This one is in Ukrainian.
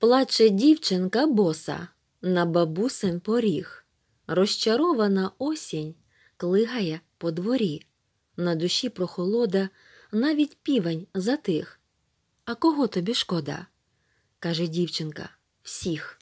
Плаче дівчинка боса на бабусин поріг. Розчарована осінь клигає по дворі. На душі прохолода, навіть півень затих. А кого тобі шкода? каже дівчинка. Всіх.